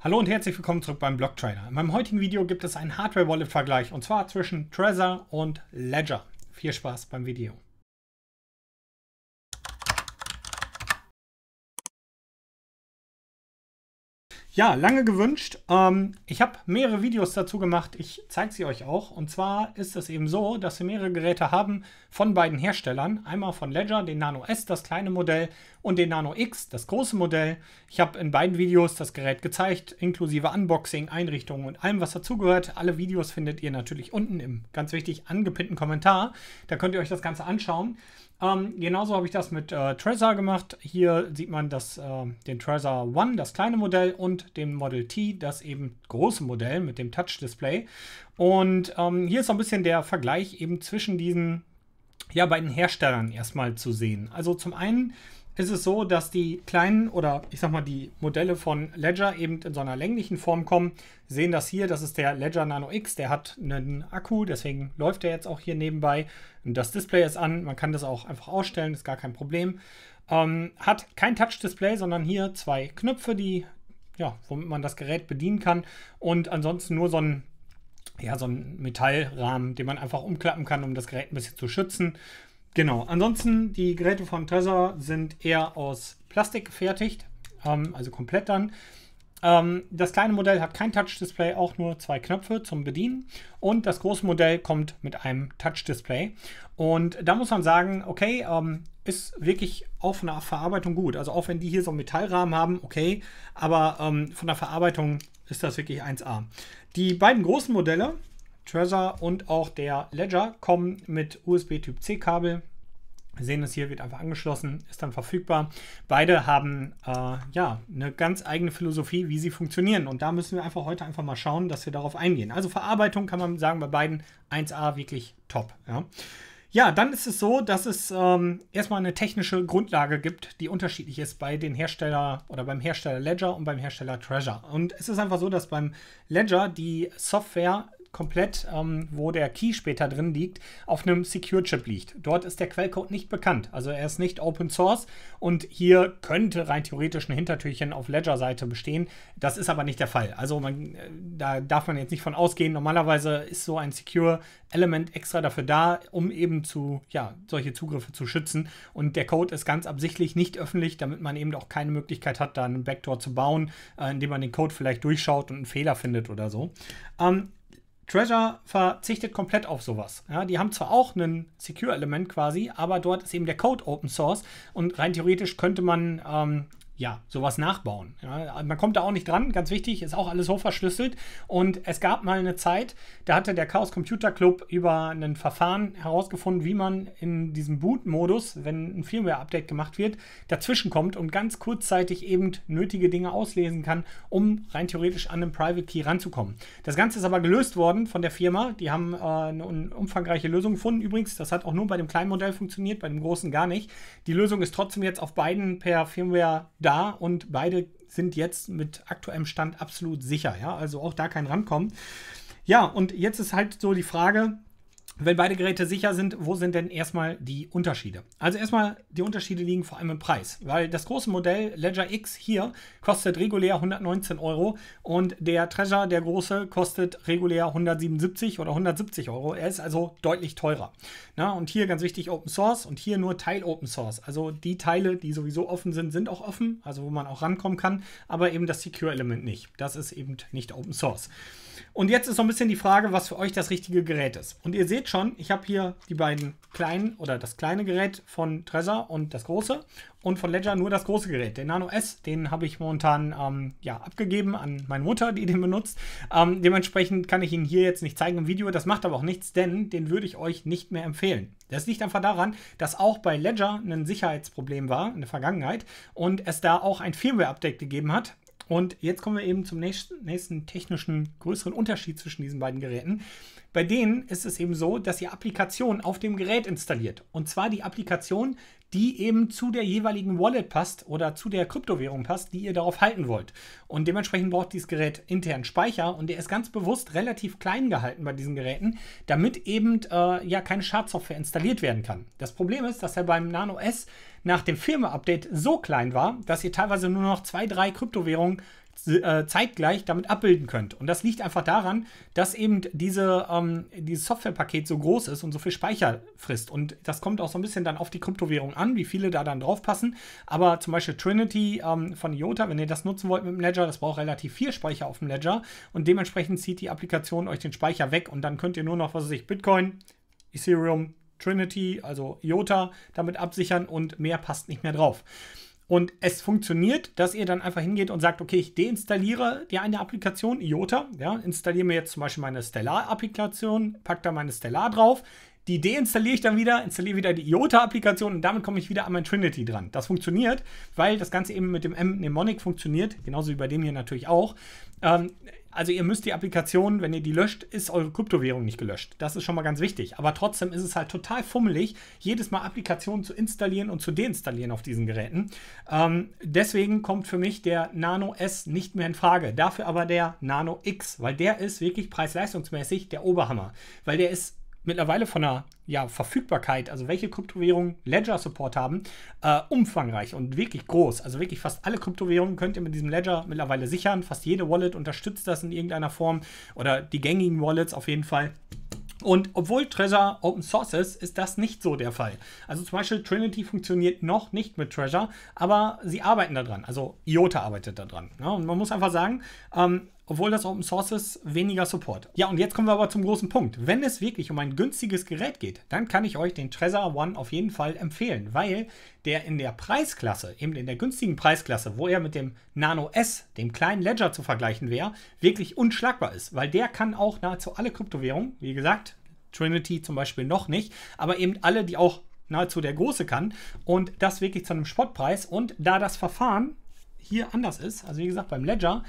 Hallo und herzlich willkommen zurück beim Blog In meinem heutigen Video gibt es einen Hardware-Wallet-Vergleich und zwar zwischen Trezor und Ledger. Viel Spaß beim Video. Ja, lange gewünscht. Ähm, ich habe mehrere Videos dazu gemacht. Ich zeige sie euch auch. Und zwar ist es eben so, dass wir mehrere Geräte haben von beiden Herstellern. Einmal von Ledger, den Nano S, das kleine Modell, und den Nano X, das große Modell. Ich habe in beiden Videos das Gerät gezeigt, inklusive Unboxing, Einrichtungen und allem, was dazugehört. Alle Videos findet ihr natürlich unten im, ganz wichtig, angepinnten Kommentar. Da könnt ihr euch das Ganze anschauen. Ähm, genauso habe ich das mit äh, Trezor gemacht. Hier sieht man das, äh, den Trezor One, das kleine Modell, und den Model T, das eben große Modell mit dem Touch-Display. Und ähm, hier ist so ein bisschen der Vergleich eben zwischen diesen ja, beiden Herstellern erstmal zu sehen. Also zum einen ist es so, dass die kleinen oder ich sag mal die Modelle von Ledger eben in so einer länglichen Form kommen. Sie sehen das hier, das ist der Ledger Nano X, der hat einen Akku, deswegen läuft der jetzt auch hier nebenbei. Das Display ist an, man kann das auch einfach ausstellen, ist gar kein Problem. Ähm, hat kein Touch-Display, sondern hier zwei Knöpfe, die, ja, womit man das Gerät bedienen kann. Und ansonsten nur so ein ja, so ein Metallrahmen, den man einfach umklappen kann, um das Gerät ein bisschen zu schützen. Genau, ansonsten die Geräte von Trezor sind eher aus Plastik gefertigt, ähm, also komplett dann. Ähm, das kleine Modell hat kein Touch-Display, auch nur zwei Knöpfe zum Bedienen. Und das große Modell kommt mit einem Touch-Display. Und da muss man sagen, okay, ähm, ist wirklich auch von der Verarbeitung gut. Also auch wenn die hier so einen Metallrahmen haben, okay, aber ähm, von der Verarbeitung ist das wirklich 1A. Die beiden großen Modelle, Trezor und auch der Ledger kommen mit USB Typ C Kabel. Wir sehen es hier, wird einfach angeschlossen, ist dann verfügbar. Beide haben äh, ja eine ganz eigene Philosophie, wie sie funktionieren. Und da müssen wir einfach heute einfach mal schauen, dass wir darauf eingehen. Also Verarbeitung kann man sagen bei beiden 1A wirklich top. Ja. Ja, dann ist es so, dass es ähm, erstmal eine technische Grundlage gibt, die unterschiedlich ist bei den Hersteller oder beim Hersteller Ledger und beim Hersteller Treasure. Und es ist einfach so, dass beim Ledger die Software komplett, ähm, wo der Key später drin liegt, auf einem Secure Chip liegt. Dort ist der Quellcode nicht bekannt, also er ist nicht Open Source und hier könnte rein theoretisch ein Hintertürchen auf Ledger-Seite bestehen. Das ist aber nicht der Fall. Also man, äh, da darf man jetzt nicht von ausgehen. Normalerweise ist so ein Secure Element extra dafür da, um eben zu, ja, solche Zugriffe zu schützen. Und der Code ist ganz absichtlich nicht öffentlich, damit man eben auch keine Möglichkeit hat, da einen Backdoor zu bauen, äh, indem man den Code vielleicht durchschaut und einen Fehler findet oder so. Ähm, Treasure verzichtet komplett auf sowas. Ja, die haben zwar auch ein Secure-Element quasi, aber dort ist eben der Code Open Source und rein theoretisch könnte man ähm, ja, sowas nachbauen. Ja, man kommt da auch nicht dran, ganz wichtig, ist auch alles hochverschlüsselt. Und es gab mal eine Zeit, da hatte der Chaos Computer Club über ein Verfahren herausgefunden, wie man in diesem Boot-Modus, wenn ein Firmware-Update gemacht wird, dazwischen kommt und ganz kurzzeitig eben nötige Dinge auslesen kann, um rein theoretisch an den Private Key ranzukommen. Das Ganze ist aber gelöst worden von der Firma. Die haben äh, eine umfangreiche Lösung gefunden. Übrigens, das hat auch nur bei dem kleinen Modell funktioniert, bei dem großen gar nicht. Die Lösung ist trotzdem jetzt auf beiden per Firmware da da und beide sind jetzt mit aktuellem Stand absolut sicher. Ja? Also auch da kein Rankommen. Ja, und jetzt ist halt so die Frage, wenn beide Geräte sicher sind, wo sind denn erstmal die Unterschiede? Also erstmal, die Unterschiede liegen vor allem im Preis, weil das große Modell Ledger X hier kostet regulär 119 Euro und der Treasure, der große, kostet regulär 177 oder 170 Euro. Er ist also deutlich teurer. Na, und hier ganz wichtig Open Source und hier nur Teil Open Source. Also die Teile, die sowieso offen sind, sind auch offen, also wo man auch rankommen kann, aber eben das Secure-Element nicht. Das ist eben nicht Open Source. Und jetzt ist so ein bisschen die Frage, was für euch das richtige Gerät ist. Und ihr seht seht schon, ich habe hier die beiden kleinen oder das kleine Gerät von Trezor und das große und von Ledger nur das große Gerät. Den Nano S, den habe ich momentan ähm, ja, abgegeben an meine Mutter, die den benutzt. Ähm, dementsprechend kann ich ihn hier jetzt nicht zeigen im Video. Das macht aber auch nichts, denn den würde ich euch nicht mehr empfehlen. Das liegt einfach daran, dass auch bei Ledger ein Sicherheitsproblem war in der Vergangenheit und es da auch ein Firmware-Update gegeben hat, und jetzt kommen wir eben zum nächsten, nächsten technischen größeren Unterschied zwischen diesen beiden Geräten. Bei denen ist es eben so, dass ihr Applikationen auf dem Gerät installiert. Und zwar die Applikation, die eben zu der jeweiligen Wallet passt oder zu der Kryptowährung passt, die ihr darauf halten wollt. Und dementsprechend braucht dieses Gerät internen Speicher und der ist ganz bewusst relativ klein gehalten bei diesen Geräten, damit eben äh, ja keine Schadsoftware installiert werden kann. Das Problem ist, dass er beim Nano S nach dem Firma-Update so klein war, dass ihr teilweise nur noch zwei, drei Kryptowährungen äh, zeitgleich damit abbilden könnt. Und das liegt einfach daran, dass eben diese, ähm, dieses Softwarepaket so groß ist und so viel Speicher frisst. Und das kommt auch so ein bisschen dann auf die Kryptowährung an, wie viele da dann drauf passen. Aber zum Beispiel Trinity ähm, von IOTA, wenn ihr das nutzen wollt mit dem Ledger, das braucht relativ viel Speicher auf dem Ledger. Und dementsprechend zieht die Applikation euch den Speicher weg und dann könnt ihr nur noch, was weiß ich, Bitcoin, Ethereum, Trinity, also IOTA, damit absichern und mehr passt nicht mehr drauf. Und es funktioniert, dass ihr dann einfach hingeht und sagt, okay, ich deinstalliere dir eine Applikation, IOTA, ja, installiere mir jetzt zum Beispiel meine Stellar-Applikation, pack da meine Stellar drauf, die deinstalliere ich dann wieder, installiere wieder die IOTA-Applikation und damit komme ich wieder an mein Trinity dran. Das funktioniert, weil das Ganze eben mit dem M-Mnemonic funktioniert, genauso wie bei dem hier natürlich auch. Ähm, also ihr müsst die Applikation, wenn ihr die löscht, ist eure Kryptowährung nicht gelöscht. Das ist schon mal ganz wichtig. Aber trotzdem ist es halt total fummelig, jedes Mal Applikationen zu installieren und zu deinstallieren auf diesen Geräten. Ähm, deswegen kommt für mich der Nano S nicht mehr in Frage. Dafür aber der Nano X, weil der ist wirklich preis-leistungsmäßig der Oberhammer. Weil der ist mittlerweile von der ja, Verfügbarkeit, also welche Kryptowährungen Ledger Support haben, äh, umfangreich und wirklich groß. Also wirklich fast alle Kryptowährungen könnt ihr mit diesem Ledger mittlerweile sichern. Fast jede Wallet unterstützt das in irgendeiner Form oder die gängigen Wallets auf jeden Fall. Und obwohl Treasure Open Source ist, ist das nicht so der Fall. Also zum Beispiel Trinity funktioniert noch nicht mit Treasure, aber sie arbeiten daran. Also IOTA arbeitet daran. Ne? Und man muss einfach sagen, ähm, obwohl das Open Source ist, weniger Support. Ja, und jetzt kommen wir aber zum großen Punkt. Wenn es wirklich um ein günstiges Gerät geht, dann kann ich euch den Trezor One auf jeden Fall empfehlen, weil der in der Preisklasse, eben in der günstigen Preisklasse, wo er mit dem Nano S, dem kleinen Ledger zu vergleichen wäre, wirklich unschlagbar ist, weil der kann auch nahezu alle Kryptowährungen, wie gesagt, Trinity zum Beispiel noch nicht, aber eben alle, die auch nahezu der große kann und das wirklich zu einem Spottpreis und da das Verfahren hier anders ist, also wie gesagt beim Ledger,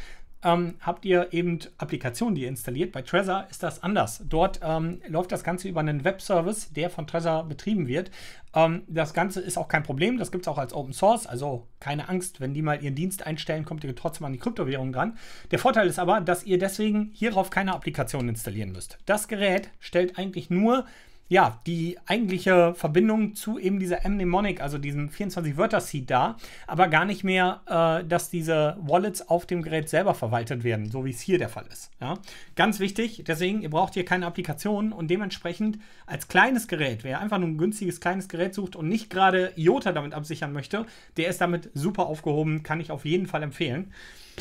ähm, habt ihr eben Applikationen, die ihr installiert. Bei Trezor ist das anders. Dort ähm, läuft das Ganze über einen Webservice, der von Trezor betrieben wird. Ähm, das Ganze ist auch kein Problem. Das gibt es auch als Open Source. Also keine Angst, wenn die mal ihren Dienst einstellen, kommt ihr trotzdem an die Kryptowährung dran. Der Vorteil ist aber, dass ihr deswegen hierauf keine Applikation installieren müsst. Das Gerät stellt eigentlich nur ja, die eigentliche Verbindung zu eben dieser M-Mnemonic, also diesem 24-Wörter-Seed da, aber gar nicht mehr, äh, dass diese Wallets auf dem Gerät selber verwaltet werden, so wie es hier der Fall ist. Ja? Ganz wichtig, deswegen, ihr braucht hier keine Applikationen und dementsprechend als kleines Gerät, wer einfach nur ein günstiges kleines Gerät sucht und nicht gerade IOTA damit absichern möchte, der ist damit super aufgehoben, kann ich auf jeden Fall empfehlen.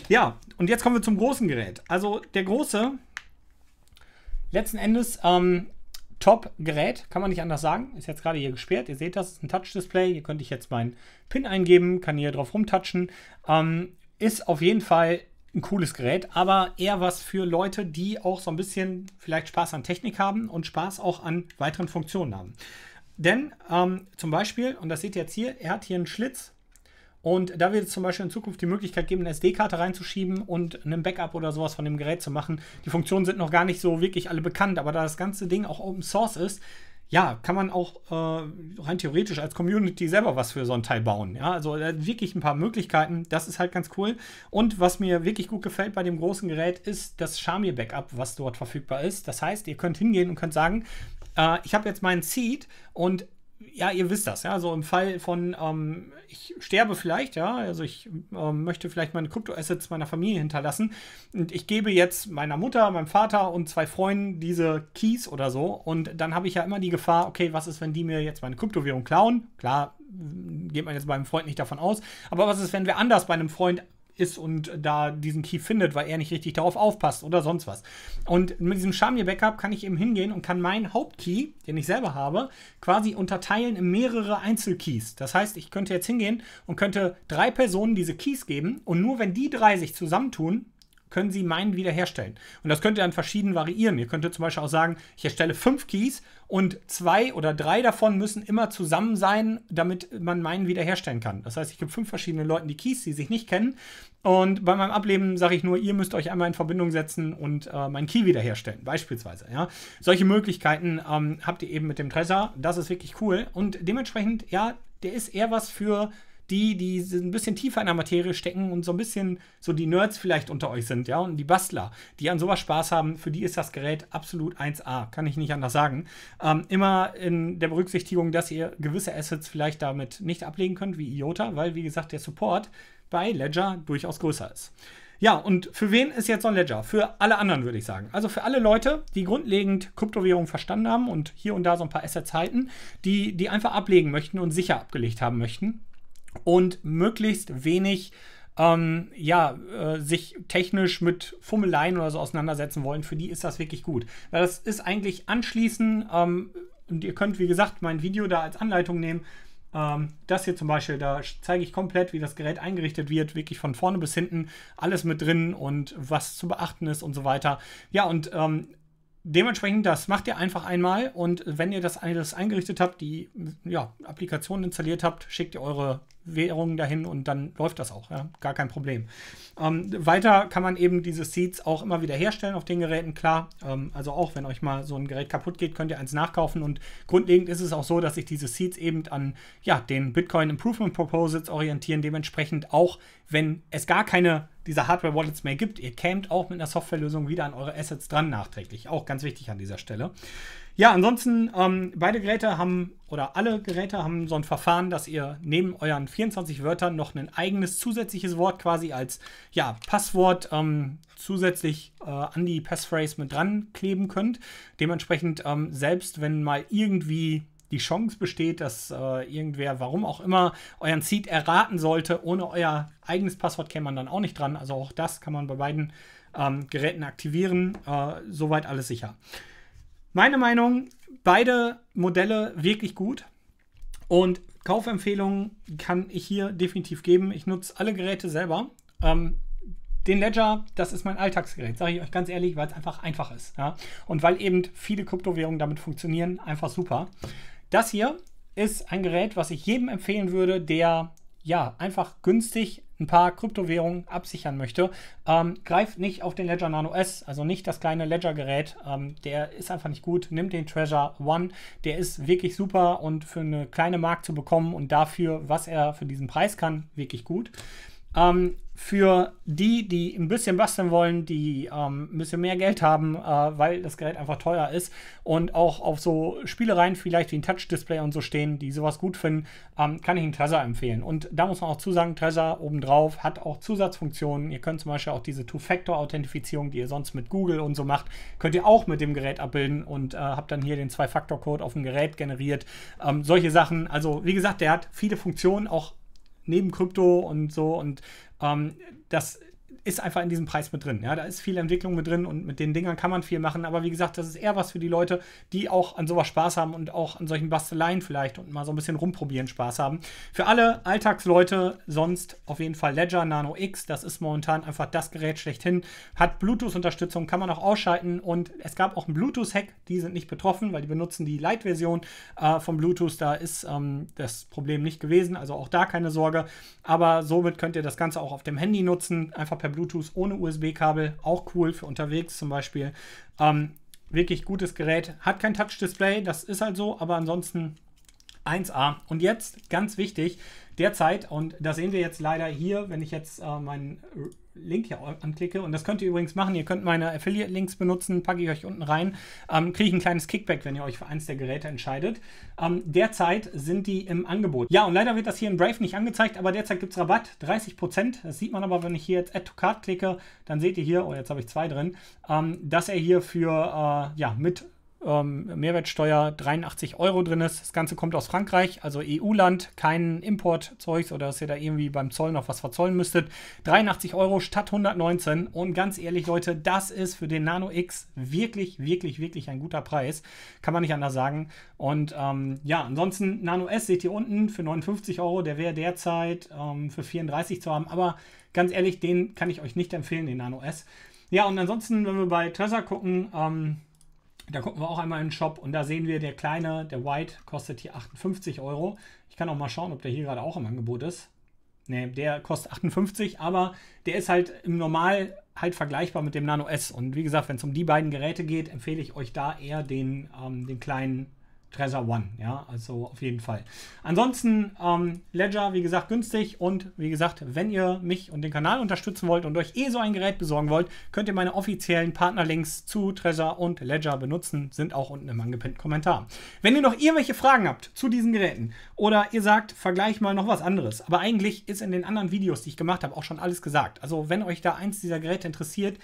Ja, und jetzt kommen wir zum großen Gerät. Also der große, letzten Endes, ähm, Top-Gerät, kann man nicht anders sagen. Ist jetzt gerade hier gesperrt. Ihr seht, das ist ein Touch-Display. Hier könnte ich jetzt meinen PIN eingeben, kann hier drauf rumtatschen. Ähm, ist auf jeden Fall ein cooles Gerät, aber eher was für Leute, die auch so ein bisschen vielleicht Spaß an Technik haben und Spaß auch an weiteren Funktionen haben. Denn ähm, zum Beispiel, und das seht ihr jetzt hier, er hat hier einen Schlitz und da wird es zum Beispiel in Zukunft die Möglichkeit geben, eine SD-Karte reinzuschieben und einen Backup oder sowas von dem Gerät zu machen. Die Funktionen sind noch gar nicht so wirklich alle bekannt, aber da das ganze Ding auch Open Source ist, ja, kann man auch äh, rein theoretisch als Community selber was für so ein Teil bauen. Ja, also äh, wirklich ein paar Möglichkeiten. Das ist halt ganz cool. Und was mir wirklich gut gefällt bei dem großen Gerät ist das Shamir Backup, was dort verfügbar ist. Das heißt, ihr könnt hingehen und könnt sagen, äh, ich habe jetzt meinen Seed und ja, ihr wisst das, ja. So also im Fall von, ähm, ich sterbe vielleicht, ja, also ich ähm, möchte vielleicht meine Kryptoassets meiner Familie hinterlassen und ich gebe jetzt meiner Mutter, meinem Vater und zwei Freunden diese Keys oder so und dann habe ich ja immer die Gefahr, okay, was ist, wenn die mir jetzt meine Kryptowährung klauen? Klar, geht man jetzt bei einem Freund nicht davon aus, aber was ist, wenn wir anders bei einem Freund ist und da diesen Key findet, weil er nicht richtig darauf aufpasst oder sonst was. Und mit diesem Charmier backup kann ich eben hingehen und kann meinen Hauptkey, den ich selber habe, quasi unterteilen in mehrere Einzelkeys. Das heißt, ich könnte jetzt hingehen und könnte drei Personen diese Keys geben und nur wenn die drei sich zusammentun, können Sie meinen wiederherstellen. Und das könnt ihr dann verschieden variieren. Ihr könnt zum Beispiel auch sagen, ich erstelle fünf Keys und zwei oder drei davon müssen immer zusammen sein, damit man meinen wiederherstellen kann. Das heißt, ich gebe fünf verschiedenen Leuten die Keys, die sich nicht kennen. Und bei meinem Ableben sage ich nur, ihr müsst euch einmal in Verbindung setzen und äh, meinen Key wiederherstellen, beispielsweise. Ja? Solche Möglichkeiten ähm, habt ihr eben mit dem Trezor. Das ist wirklich cool. Und dementsprechend, ja, der ist eher was für die, die ein bisschen tiefer in der Materie stecken und so ein bisschen so die Nerds vielleicht unter euch sind, ja, und die Bastler, die an sowas Spaß haben, für die ist das Gerät absolut 1A, kann ich nicht anders sagen. Ähm, immer in der Berücksichtigung, dass ihr gewisse Assets vielleicht damit nicht ablegen könnt, wie IOTA, weil, wie gesagt, der Support bei Ledger durchaus größer ist. Ja, und für wen ist jetzt so ein Ledger? Für alle anderen, würde ich sagen. Also für alle Leute, die grundlegend Kryptowährungen verstanden haben und hier und da so ein paar Assets halten, die, die einfach ablegen möchten und sicher abgelegt haben möchten und möglichst wenig ähm, ja, äh, sich technisch mit Fummeleien oder so auseinandersetzen wollen, für die ist das wirklich gut. Weil das ist eigentlich anschließend, Ähm, und ihr könnt, wie gesagt, mein Video da als Anleitung nehmen. Ähm, das hier zum Beispiel, da zeige ich komplett, wie das Gerät eingerichtet wird, wirklich von vorne bis hinten, alles mit drin und was zu beachten ist und so weiter. Ja, und ähm, dementsprechend, das macht ihr einfach einmal und wenn ihr das alles eingerichtet habt, die ja, Applikation installiert habt, schickt ihr eure Währungen dahin und dann läuft das auch. Ja? Gar kein Problem. Ähm, weiter kann man eben diese Seeds auch immer wieder herstellen auf den Geräten, klar. Ähm, also auch wenn euch mal so ein Gerät kaputt geht, könnt ihr eins nachkaufen und grundlegend ist es auch so, dass sich diese Seeds eben an ja, den Bitcoin Improvement Proposals orientieren. Dementsprechend auch, wenn es gar keine dieser Hardware-Wallets mehr gibt. Ihr kämmt auch mit einer Softwarelösung wieder an eure Assets dran nachträglich. Auch ganz wichtig an dieser Stelle. Ja, ansonsten, ähm, beide Geräte haben oder alle Geräte haben so ein Verfahren, dass ihr neben euren 24 Wörtern noch ein eigenes zusätzliches Wort quasi als ja, Passwort ähm, zusätzlich äh, an die Passphrase mit dran kleben könnt. Dementsprechend, ähm, selbst wenn mal irgendwie die Chance besteht, dass äh, irgendwer, warum auch immer, euren Seed erraten sollte. Ohne euer eigenes Passwort käme man dann auch nicht dran. Also auch das kann man bei beiden ähm, Geräten aktivieren. Äh, soweit alles sicher. Meine Meinung, beide Modelle wirklich gut. Und Kaufempfehlungen kann ich hier definitiv geben. Ich nutze alle Geräte selber. Ähm, den Ledger, das ist mein Alltagsgerät, sage ich euch ganz ehrlich, weil es einfach einfach ist. Ja? Und weil eben viele Kryptowährungen damit funktionieren, einfach super. Das hier ist ein Gerät, was ich jedem empfehlen würde, der ja einfach günstig ein paar Kryptowährungen absichern möchte. Ähm, greift nicht auf den Ledger Nano S, also nicht das kleine Ledger-Gerät. Ähm, der ist einfach nicht gut. Nimmt den Treasure One. Der ist wirklich super und für eine kleine Mark zu bekommen und dafür, was er für diesen Preis kann, wirklich gut. Ähm, für die, die ein bisschen basteln wollen, die ähm, ein bisschen mehr Geld haben, äh, weil das Gerät einfach teuer ist und auch auf so Spielereien vielleicht wie ein Touch-Display und so stehen, die sowas gut finden, ähm, kann ich einen Trezor empfehlen. Und da muss man auch zusagen, Trezor obendrauf hat auch Zusatzfunktionen. Ihr könnt zum Beispiel auch diese Two-Factor-Authentifizierung, die ihr sonst mit Google und so macht, könnt ihr auch mit dem Gerät abbilden und äh, habt dann hier den Zwei-Faktor-Code auf dem Gerät generiert. Ähm, solche Sachen. Also wie gesagt, der hat viele Funktionen, auch neben Krypto und so. Und ähm, das ist einfach in diesem Preis mit drin. Ja, da ist viel Entwicklung mit drin und mit den Dingern kann man viel machen. Aber wie gesagt, das ist eher was für die Leute, die auch an sowas Spaß haben und auch an solchen Basteleien vielleicht und mal so ein bisschen rumprobieren Spaß haben. Für alle Alltagsleute sonst auf jeden Fall Ledger Nano X. Das ist momentan einfach das Gerät schlechthin. Hat Bluetooth-Unterstützung, kann man auch ausschalten. Und es gab auch einen Bluetooth-Hack. Die sind nicht betroffen, weil die benutzen die Lite-Version äh, vom Bluetooth. Da ist ähm, das Problem nicht gewesen. Also auch da keine Sorge. Aber somit könnt ihr das Ganze auch auf dem Handy nutzen. Einfach per Bluetooth Bluetooth ohne USB-Kabel, auch cool für unterwegs zum Beispiel. Ähm, wirklich gutes Gerät, hat kein Touch-Display, das ist halt so, aber ansonsten 1A. Und jetzt ganz wichtig, derzeit, und da sehen wir jetzt leider hier, wenn ich jetzt äh, meinen Link hier anklicke, und das könnt ihr übrigens machen, ihr könnt meine Affiliate-Links benutzen, packe ich euch unten rein, ähm, kriege ich ein kleines Kickback, wenn ihr euch für eins der Geräte entscheidet. Ähm, derzeit sind die im Angebot. Ja, und leider wird das hier in Brave nicht angezeigt, aber derzeit gibt es Rabatt, 30%. Das sieht man aber, wenn ich hier jetzt Add to Card klicke, dann seht ihr hier, oh, jetzt habe ich zwei drin, ähm, dass er hier für, äh, ja, mit ähm, Mehrwertsteuer 83 Euro drin ist. Das Ganze kommt aus Frankreich, also EU-Land, kein Importzeugs oder dass ihr da irgendwie beim Zoll noch was verzollen müsstet. 83 Euro statt 119 und ganz ehrlich Leute, das ist für den Nano X wirklich, wirklich, wirklich ein guter Preis. Kann man nicht anders sagen. Und ähm, ja, ansonsten Nano S seht ihr unten für 59 Euro, der wäre derzeit ähm, für 34 zu haben, aber ganz ehrlich, den kann ich euch nicht empfehlen, den Nano S. Ja, und ansonsten, wenn wir bei Trezor gucken, ähm, da gucken wir auch einmal in den Shop und da sehen wir, der kleine, der White, kostet hier 58 Euro. Ich kann auch mal schauen, ob der hier gerade auch im Angebot ist. Ne, der kostet 58, aber der ist halt im Normal halt vergleichbar mit dem Nano S. Und wie gesagt, wenn es um die beiden Geräte geht, empfehle ich euch da eher den, ähm, den kleinen Trezor One, ja, also auf jeden Fall. Ansonsten ähm, Ledger, wie gesagt, günstig und wie gesagt, wenn ihr mich und den Kanal unterstützen wollt und euch eh so ein Gerät besorgen wollt, könnt ihr meine offiziellen Partnerlinks zu Trezor und Ledger benutzen, sind auch unten im angepinnten Kommentar. Wenn ihr noch irgendwelche Fragen habt zu diesen Geräten oder ihr sagt, vergleich mal noch was anderes, aber eigentlich ist in den anderen Videos, die ich gemacht habe, auch schon alles gesagt. Also wenn euch da eins dieser Geräte interessiert,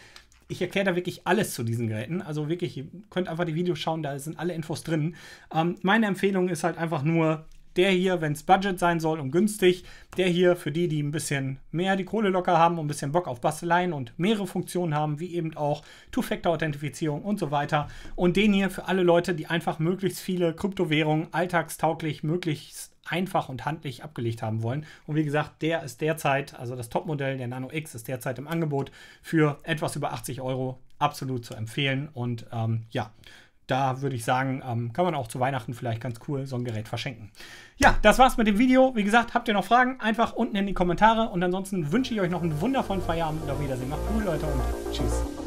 ich erkläre da wirklich alles zu diesen Geräten. Also wirklich, ihr könnt einfach die Videos schauen, da sind alle Infos drin. Ähm, meine Empfehlung ist halt einfach nur, der hier, wenn es Budget sein soll und günstig, der hier für die, die ein bisschen mehr die Kohle locker haben und ein bisschen Bock auf Basteleien und mehrere Funktionen haben, wie eben auch Two-Factor-Authentifizierung und so weiter. Und den hier für alle Leute, die einfach möglichst viele Kryptowährungen alltagstauglich, möglichst einfach und handlich abgelegt haben wollen. Und wie gesagt, der ist derzeit, also das Topmodell der Nano X ist derzeit im Angebot für etwas über 80 Euro absolut zu empfehlen. Und ähm, ja, da würde ich sagen, ähm, kann man auch zu Weihnachten vielleicht ganz cool so ein Gerät verschenken. Ja, das war's mit dem Video. Wie gesagt, habt ihr noch Fragen? Einfach unten in die Kommentare. Und ansonsten wünsche ich euch noch einen wundervollen Feierabend und auf Wiedersehen. Macht cool, Leute, und tschüss.